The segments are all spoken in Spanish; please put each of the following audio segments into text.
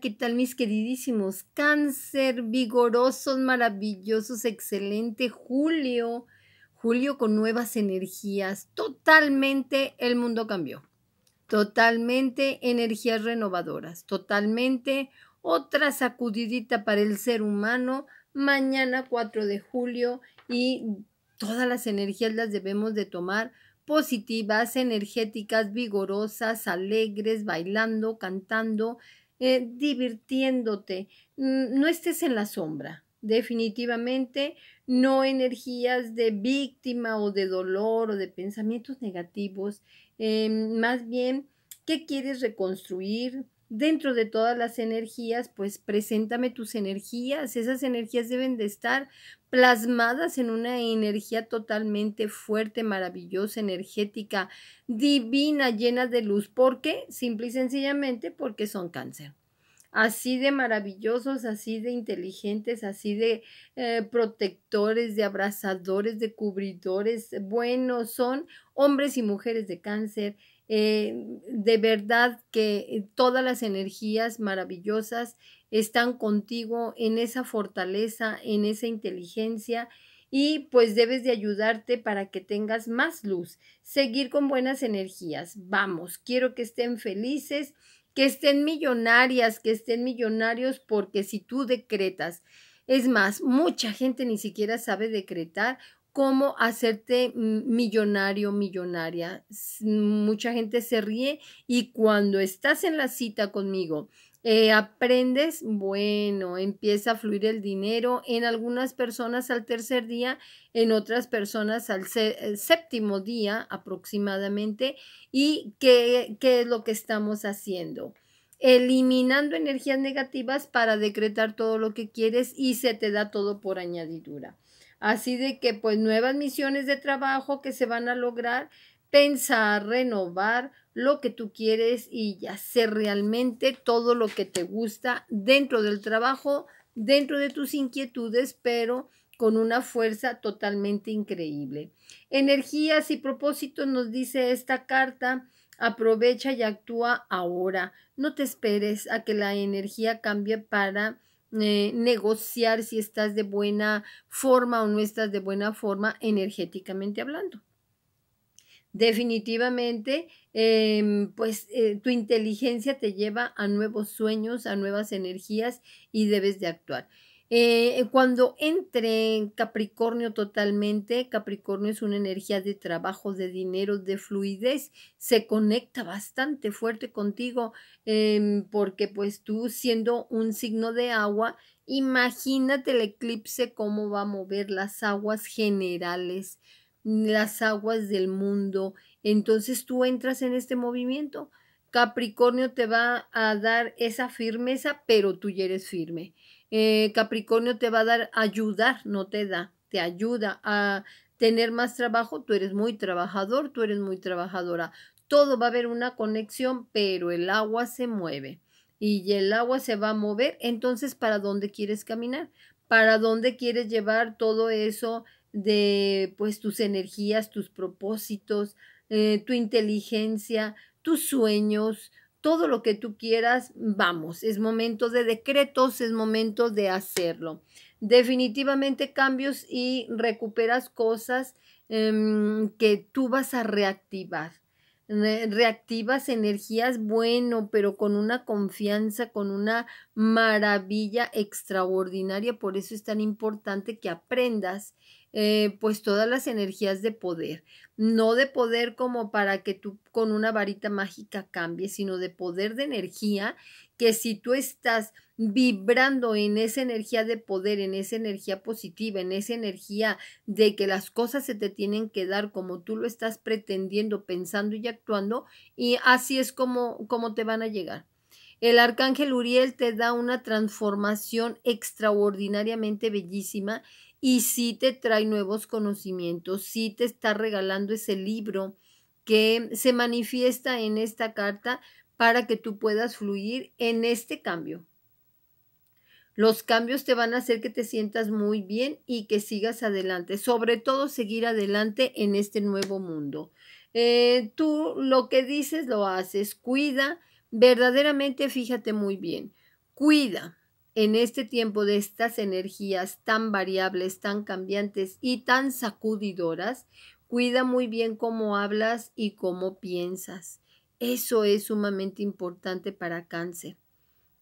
¿Qué tal mis queridísimos cáncer, vigorosos, maravillosos, excelente julio? Julio con nuevas energías, totalmente el mundo cambió, totalmente energías renovadoras, totalmente otra sacudidita para el ser humano mañana 4 de julio y todas las energías las debemos de tomar positivas, energéticas, vigorosas, alegres, bailando, cantando, eh, divirtiéndote. No estés en la sombra, definitivamente no energías de víctima o de dolor o de pensamientos negativos, em, más bien, ¿qué quieres reconstruir? dentro de todas las energías, pues preséntame tus energías. Esas energías deben de estar plasmadas en una energía totalmente fuerte, maravillosa, energética, divina, llena de luz. ¿Por qué? Simple y sencillamente porque son cáncer. Así de maravillosos, así de inteligentes, así de eh, protectores, de abrazadores, de cubridores. Bueno, son hombres y mujeres de cáncer eh, de verdad que todas las energías maravillosas están contigo en esa fortaleza, en esa inteligencia y pues debes de ayudarte para que tengas más luz, seguir con buenas energías. Vamos, quiero que estén felices, que estén millonarias, que estén millonarios porque si tú decretas, es más, mucha gente ni siquiera sabe decretar cómo hacerte millonario, millonaria. Mucha gente se ríe y cuando estás en la cita conmigo, eh, aprendes, bueno, empieza a fluir el dinero en algunas personas al tercer día, en otras personas al eh, séptimo día aproximadamente. ¿Y qué, qué es lo que estamos haciendo? Eliminando energías negativas para decretar todo lo que quieres y se te da todo por añadidura. Así de que pues nuevas misiones de trabajo que se van a lograr, pensar, renovar lo que tú quieres y hacer realmente todo lo que te gusta dentro del trabajo, dentro de tus inquietudes, pero con una fuerza totalmente increíble. Energías y propósitos nos dice esta carta, aprovecha y actúa ahora. No te esperes a que la energía cambie para eh, negociar si estás de buena forma o no estás de buena forma energéticamente hablando. Definitivamente, em, pues eh, tu inteligencia te lleva a nuevos sueños, a nuevas energías y debes de actuar. Eh, cuando entre en Capricornio totalmente, Capricornio es una energía de trabajo, de dinero, de fluidez, se conecta bastante fuerte contigo, em, porque pues tú siendo un signo de agua, imagínate el eclipse cómo va a mover las aguas generales, mm, las aguas del mundo. Entonces tú entras en este movimiento. Capricornio te va a dar esa firmeza, pero tú ya eres firme. Eh, Capricornio te va a dar ayudar, no te da, te ayuda a tener más trabajo. Tú eres muy trabajador, tú eres muy trabajadora. Todo va a haber una conexión, pero el agua se mueve y el agua se va a mover. Entonces, ¿para dónde quieres caminar? ¿Para dónde quieres llevar todo eso de pues tus energías, tus propósitos, eh, tu inteligencia, tus sueños? todo lo que tú quieras, vamos, es momento de decretos, es momento de hacerlo. Definitivamente cambios y recuperas cosas em, que tú vas a reactivar. reactivas energías, bueno, pero con una confianza, con una maravilla extraordinaria. Por eso es tan importante que aprendas eh, pues todas las energías de poder, no de poder como para que tú con una varita mágica cambie sino de poder de energía que si tú estás vibrando en esa energía de poder, en esa energía positiva, en esa energía de que las cosas se te tienen que dar como tú lo estás pretendiendo, pensando y actuando, y así es como, como te van a llegar. El arcángel Uriel te da una transformación extraordinariamente bellísima y sí te trae nuevos conocimientos, si te está regalando ese libro que se manifiesta en esta carta para que tú puedas fluir en este cambio. Los cambios te van a hacer que te sientas muy bien y que sigas adelante, sobre todo seguir adelante en este nuevo mundo. Eh, tú lo que dices lo haces, cuida, verdaderamente fíjate muy bien, cuida, en este tiempo de estas energías tan variables, tan cambiantes y tan sacudidoras, cuida muy bien cómo hablas y cómo piensas. Eso es sumamente importante para cáncer.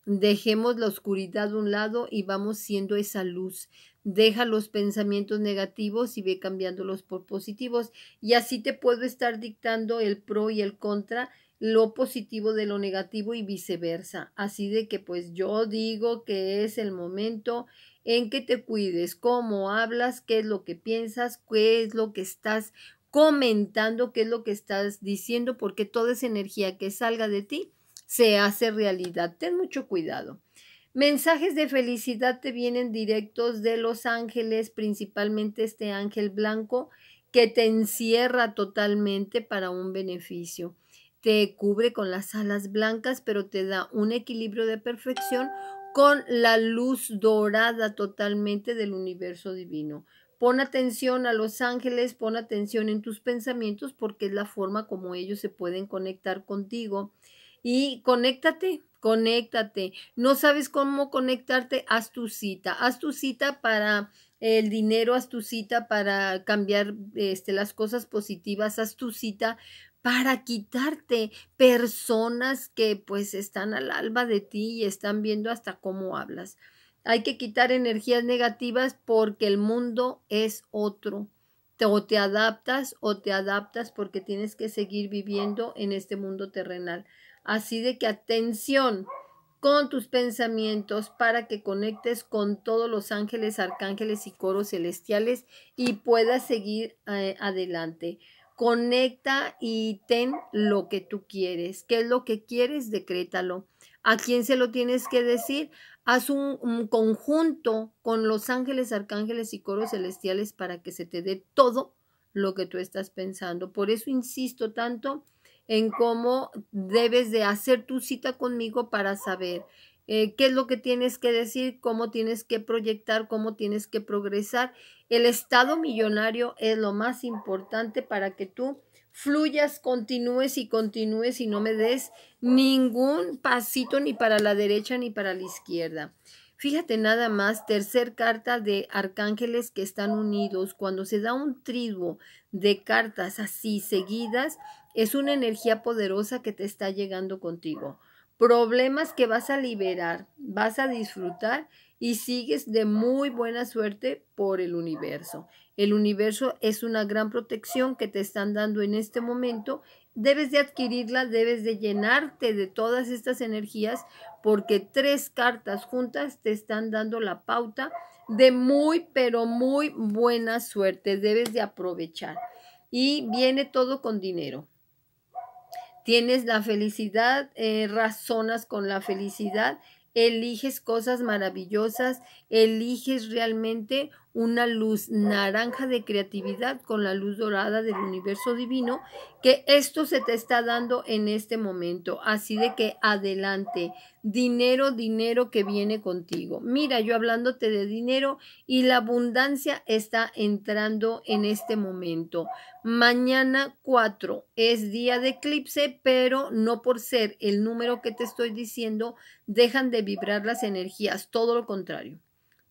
Dejemos la oscuridad de un lado y vamos siendo esa luz. Deja los pensamientos negativos y ve cambiándolos por positivos. Y así te puedo estar dictando el pro y el contra lo positivo de lo negativo y viceversa. Así de que pues yo digo que es el momento en que te cuides, cómo hablas, qué es lo que piensas, qué es lo que estás comentando, qué es lo que estás diciendo, porque toda esa energía que salga de ti se hace realidad. Ten mucho cuidado. Mensajes de felicidad te vienen directos de los ángeles, principalmente este ángel blanco que te encierra totalmente para un beneficio te cubre con las alas blancas, pero te da un equilibrio de perfección con la luz dorada totalmente del universo divino. Pon atención a los ángeles, pon atención en tus pensamientos porque es la forma como ellos se pueden conectar contigo. Y conéctate, conéctate. No sabes cómo conectarte, haz tu cita. Haz tu cita para el dinero, haz tu cita para cambiar este, las cosas positivas, haz tu cita para quitarte personas que pues están al alba de ti y están viendo hasta cómo hablas. Hay que quitar energías negativas porque el mundo es otro. Te, o te adaptas o te adaptas porque tienes que seguir viviendo en este mundo terrenal. Así de que atención con tus pensamientos para que conectes con todos los ángeles, arcángeles y coros celestiales y puedas seguir eh, adelante. Conecta y ten lo que tú quieres. ¿Qué es lo que quieres? Decrétalo. ¿A quién se lo tienes que decir? Haz un, un, conjunto con los ángeles, arcángeles y coros celestiales para que se te dé todo lo que tú estás pensando. Por eso insisto tanto en cómo debes de hacer tu cita conmigo para saber eh, qué es lo que tienes que decir, cómo tienes que proyectar, cómo tienes que progresar. El estado millonario es lo más importante para que tú fluyas, continúes y continúes y no me des ningún pasito ni para la derecha ni para la izquierda. Fíjate nada más, tercer carta de arcángeles que están unidos. Cuando se da un triduo de cartas así seguidas, es una energía poderosa que te está llegando contigo problemas que vas a liberar, vas a disfrutar y sigues de muy buena suerte por el universo. El universo es una gran protección que te están dando en este momento. Debes de adquirirla, debes de llenarte de todas estas energías porque tres cartas juntas te están dando la pauta de muy, pero muy buena suerte. Debes de aprovechar. Y viene todo con dinero. Tienes la felicidad, eh, razonas con la felicidad, eliges cosas maravillosas, eliges realmente una luz naranja de creatividad con la luz dorada del universo divino, que esto se te está dando en este momento. Así de que adelante, dinero, dinero que viene contigo. Mira, yo hablándote de dinero y la abundancia está entrando en este momento. Mañana 4 es día de eclipse, pero no por ser el número que te estoy diciendo, dejan de vibrar las energías, todo lo contrario.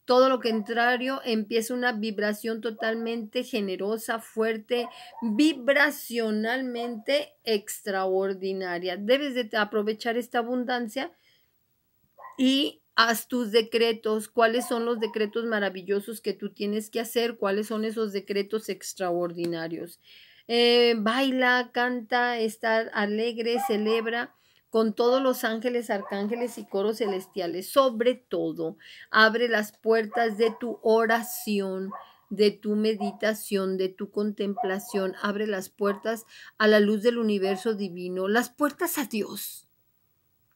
Todo lo contrario, empieza una vibración totalmente generosa, fuerte, vibracionalmente extraordinaria. Debes de aprovechar esta abundancia y haz tus decretos, cuáles son los decretos maravillosos que tú tienes que hacer, cuáles son esos decretos extraordinarios. Eh, baila, canta, está alegre, celebra con todos los ángeles, arcángeles y coros celestiales. Sobre todo, abre las puertas de tu oración, de tu meditación, de tu contemplación. Abre las puertas a la luz del universo divino, las puertas a Dios.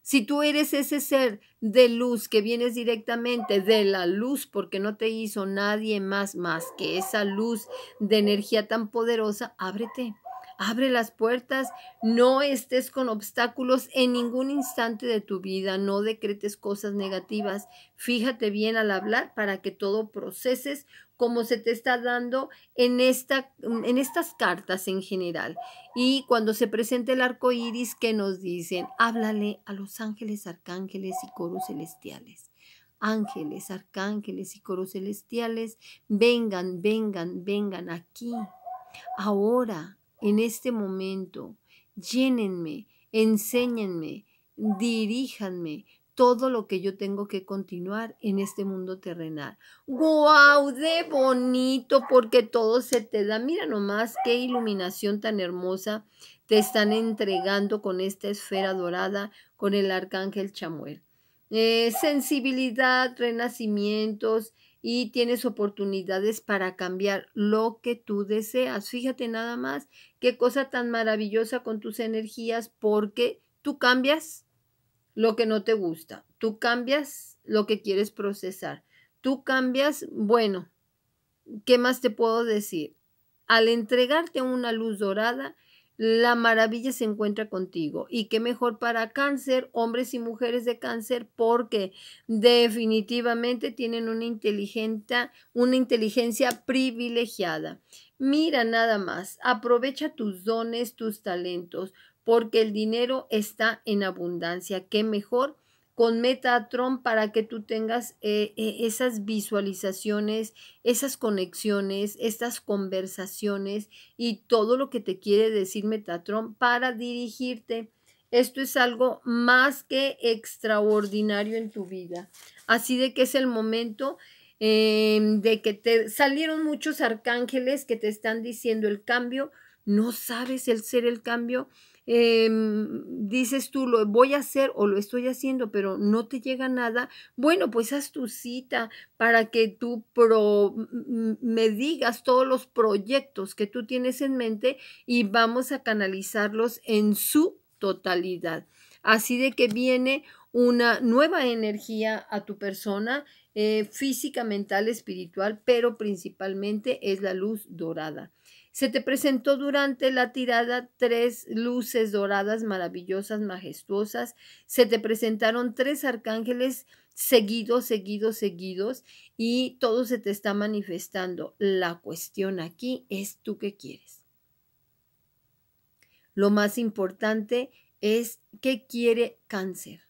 Si tú eres ese ser de luz que vienes directamente de la luz, porque no te hizo nadie más más que esa luz de energía tan poderosa, ábrete. Abre las puertas, no estés con obstáculos en ningún instante de tu vida, no decretes cosas negativas. Fíjate bien al hablar para que todo proceses como se te está dando en, esta, en estas cartas en general. Y cuando se presente el arco iris, que nos dicen? Háblale a los ángeles, arcángeles y coros celestiales ángeles, arcángeles y coros celestiales, vengan, vengan, vengan aquí, ahora, en este momento. Llénenme, enséñenme, diríjanme todo lo que yo tengo que continuar en este mundo terrenal. ¡Guau! ¡De bonito! Porque todo se te da. Mira nomás qué iluminación tan hermosa te están entregando con esta esfera dorada, con el arcángel Chamuel. Eh, sensibilidad, renacimientos, y tienes oportunidades para cambiar lo que tú deseas. Fíjate nada más qué cosa tan maravillosa con tus energías porque tú cambias lo que no te gusta, tú cambias lo que quieres procesar, tú cambias, bueno, ¿qué más te puedo decir? Al entregarte una luz dorada, la maravilla se encuentra contigo. Y qué mejor para cáncer, hombres y mujeres de cáncer, porque definitivamente tienen una, una inteligencia privilegiada. Mira nada más, aprovecha tus dones, tus talentos, porque el dinero está en abundancia. Qué mejor con Metatron para que tú tengas eh, eh, esas visualizaciones, esas conexiones, estas conversaciones y todo lo que te quiere decir Metatron para dirigirte. Esto es algo más que extraordinario en tu vida. Así de que es el momento em, de que te salieron muchos arcángeles que te están diciendo el cambio. No sabes el ser el cambio. Em, dices tú, lo voy a hacer o lo estoy haciendo, pero no te llega nada, bueno, pues haz tu cita para que tú me digas todos los proyectos que tú tienes en mente y vamos a canalizarlos en su totalidad. Así de que viene una nueva energía a tu persona, eh, física, mental, espiritual, pero principalmente es la luz dorada. Se te presentó durante la tirada tres luces doradas maravillosas, majestuosas. Se te presentaron tres arcángeles seguidos, seguidos, seguidos y todo se te está manifestando. La cuestión aquí es tú qué quieres. Lo más importante es qué quiere cáncer,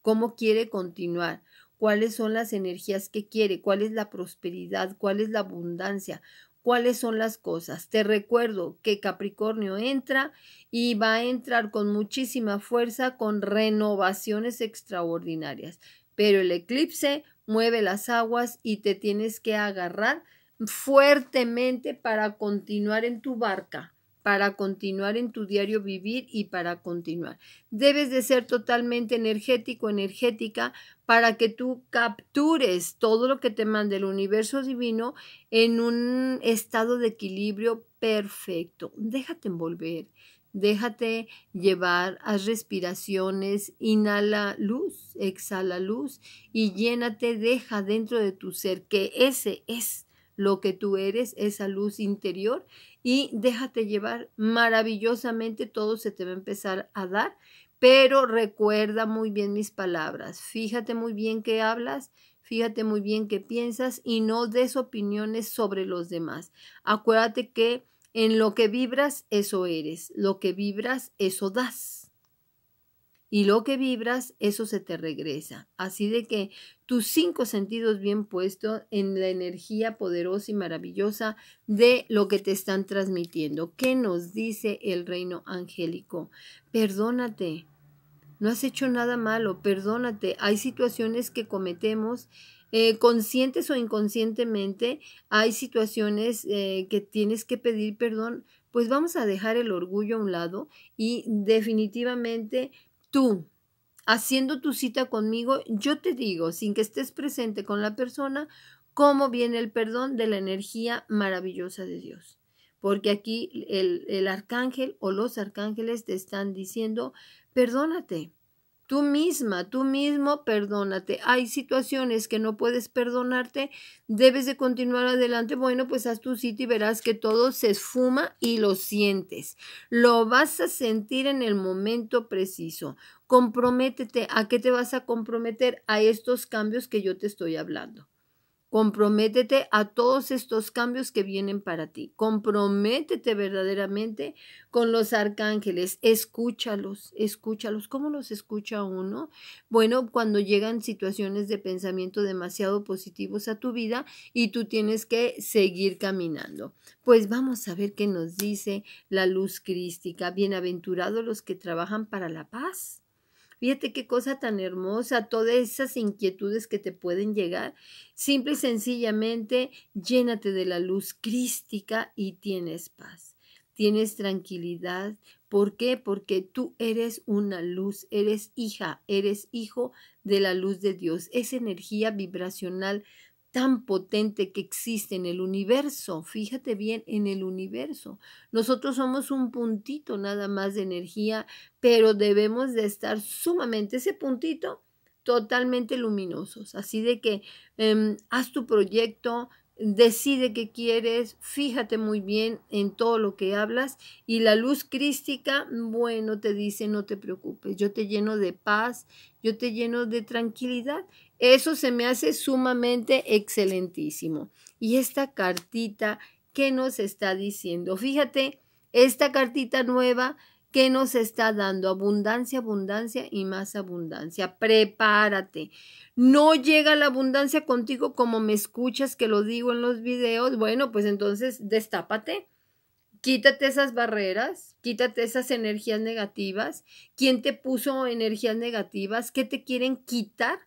cómo quiere continuar, cuáles son las energías que quiere, cuál es la prosperidad, cuál es la abundancia, cuáles son las cosas. Te recuerdo que Capricornio entra y va a entrar con muchísima fuerza con renovaciones extraordinarias, pero el eclipse mueve las aguas y te tienes que agarrar fuertemente para continuar en tu barca para continuar en tu diario vivir y para continuar. Debes de ser totalmente energético, energética, para que tú captures todo lo que te manda el universo divino en un estado de equilibrio perfecto. Déjate envolver, déjate llevar, haz respiraciones, inhala luz, exhala luz y llénate, deja dentro de tu ser que ese es lo que tú eres, esa luz interior y déjate llevar. Maravillosamente todo se te va a empezar a dar, pero recuerda muy bien mis palabras. Fíjate muy bien qué hablas, fíjate muy bien qué piensas y no des opiniones sobre los demás. Acuérdate que en lo que vibras, eso eres. Lo que vibras, eso das y lo que vibras, eso se te regresa. Así de que tus cinco sentidos bien puestos en la energía poderosa y maravillosa de lo que te están transmitiendo. ¿Qué nos dice el reino angélico? Perdónate. No has hecho nada malo, perdónate. Hay situaciones que cometemos eh, conscientes o inconscientemente. Hay situaciones eh, que tienes que pedir perdón. Pues vamos a dejar el orgullo a un lado y definitivamente Tú, haciendo tu cita conmigo, yo te digo, sin que estés presente con la persona, cómo viene el perdón de la energía maravillosa de Dios. Porque aquí el, arcángel o los arcángeles te están diciendo, perdónate, Tú misma, tú mismo, perdónate. Hay situaciones que no puedes perdonarte, debes de continuar adelante. Bueno, pues haz tu sitio y verás que todo se esfuma y lo sientes. Lo vas a sentir en el momento preciso. Comprométete. ¿A qué te vas a comprometer? A estos cambios que yo te estoy hablando. Comprométete a todos estos cambios que vienen para ti. Comprométete verdaderamente con los arcángeles. Escúchalos, escúchalos. ¿Cómo los escucha uno? Bueno, cuando llegan situaciones de pensamiento demasiado positivos a tu vida y tú tienes que seguir caminando. Pues vamos a ver qué nos dice la luz crística. Bienaventurados los que trabajan para la paz Fíjate qué cosa tan hermosa, todas esas inquietudes que te pueden llegar. Simple y sencillamente, llénate de la luz crística y tienes paz, tienes tranquilidad. ¿Por qué? Porque tú eres una luz, eres hija, eres hijo de la luz de Dios. Esa energía vibracional tan potente que existe en el universo. Fíjate bien en el universo. Nosotros somos un puntito nada más de energía, pero debemos de estar sumamente ese puntito totalmente luminosos. Así de que em, haz tu proyecto, decide qué quieres, fíjate muy bien en todo lo que hablas y la luz crística, bueno, te dice, no te preocupes, yo te lleno de paz, yo te lleno de tranquilidad. Eso se me hace sumamente excelentísimo. Y esta cartita, ¿qué nos está diciendo? Fíjate, esta cartita nueva que nos está dando abundancia, abundancia y más abundancia. Prepárate. No llega la abundancia contigo como me escuchas que lo digo en los videos. Bueno, pues entonces destápate. Quítate esas barreras, quítate esas energías negativas. ¿Quién te puso energías negativas? ¿Qué te quieren quitar?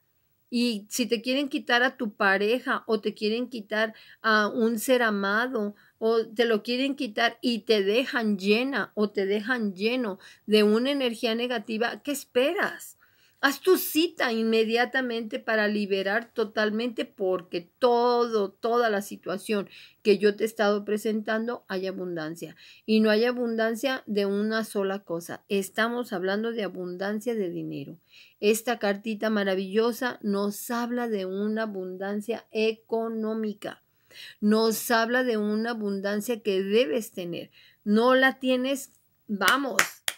Y si te quieren quitar a tu pareja o te quieren quitar a un ser amado o te lo quieren quitar y te dejan llena o te dejan lleno de una energía negativa, ¿qué esperas? Haz tu cita inmediatamente para liberar totalmente porque todo, toda la situación que yo te he estado presentando hay abundancia. Y no hay abundancia de una sola cosa. Estamos hablando de abundancia de dinero. Esta cartita maravillosa nos habla de una abundancia económica. Nos habla de una abundancia que debes tener. No la tienes, vamos,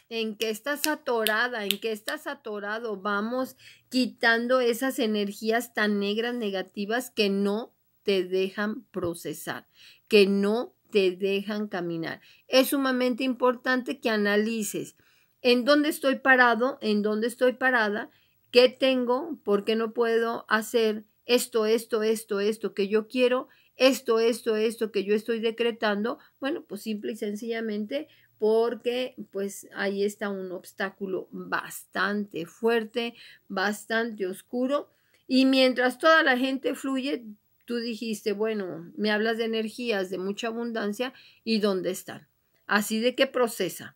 en que estás atorada, en que estás atorado. Vamos quitando esas energías tan negras, negativas que no te dejan procesar, que no te dejan caminar. Es sumamente importante que analices en dónde estoy parado, en dónde estoy parada, qué tengo, por qué no puedo hacer, esto, esto, esto, esto que yo quiero, esto, esto, esto que yo estoy decretando, bueno, pues simple y sencillamente porque pues ahí está un obstáculo bastante fuerte, bastante oscuro. Y mientras toda la gente fluye, tú dijiste, bueno, me hablas de energías, de mucha abundancia, ¿y dónde están? Así de que procesa,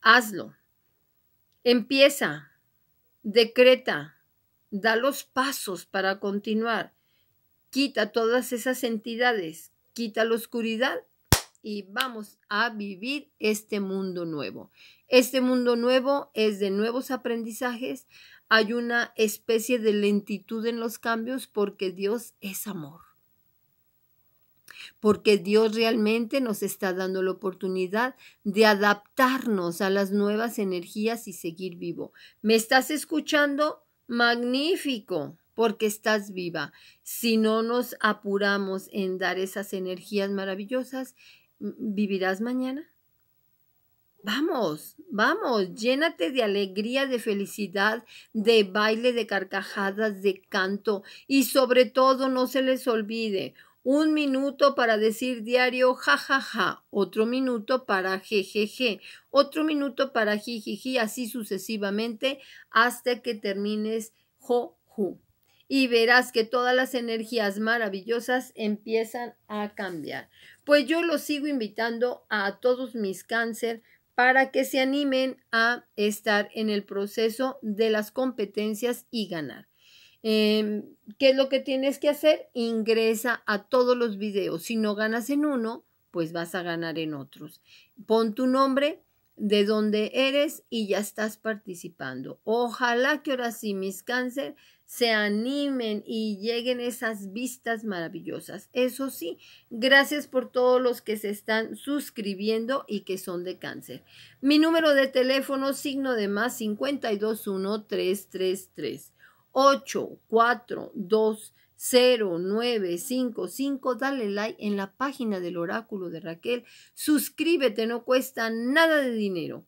hazlo, empieza, decreta, da los pasos para continuar, quita todas esas entidades, quita la oscuridad y vamos a vivir este mundo nuevo. Este mundo nuevo es de nuevos aprendizajes, hay una especie de lentitud en los cambios porque Dios es amor. Porque Dios realmente nos está dando la oportunidad de adaptarnos a las nuevas energías y seguir vivo. ¿Me estás escuchando? magnífico, porque estás viva. Si no nos apuramos en dar esas energías maravillosas, mm, ¿vivirás mañana? Vamos, vamos, llénate de alegría, de felicidad, de baile, de carcajadas, de canto y sobre todo no se les olvide, un minuto para decir diario jajaja, ja, ja, otro minuto para jejeje, je, je, otro minuto para jijiji, así sucesivamente hasta que termines jo ju. Y verás que todas las energías maravillosas empiezan a cambiar. Pues yo los sigo invitando a todos mis cáncer para que se animen a estar en el proceso de las competencias y ganar. Em, ¿Qué es lo que tienes que hacer? Ingresa a todos los videos. Si no ganas en uno, pues vas a ganar en otros. Pon tu nombre, de dónde eres y ya estás participando. Ojalá que ahora sí mis cáncer se animen y lleguen esas vistas maravillosas. Eso sí, gracias por todos los que se están suscribiendo y que son de cáncer. Mi número de teléfono signo de más 521 333. 8, 4, 2, Dale like en la página del oráculo de Raquel. Suscríbete, no cuesta nada de dinero.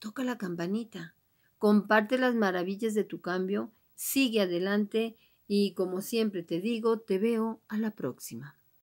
Toca la campanita. Comparte las maravillas de tu cambio. Sigue adelante y como siempre te digo, te veo a la próxima.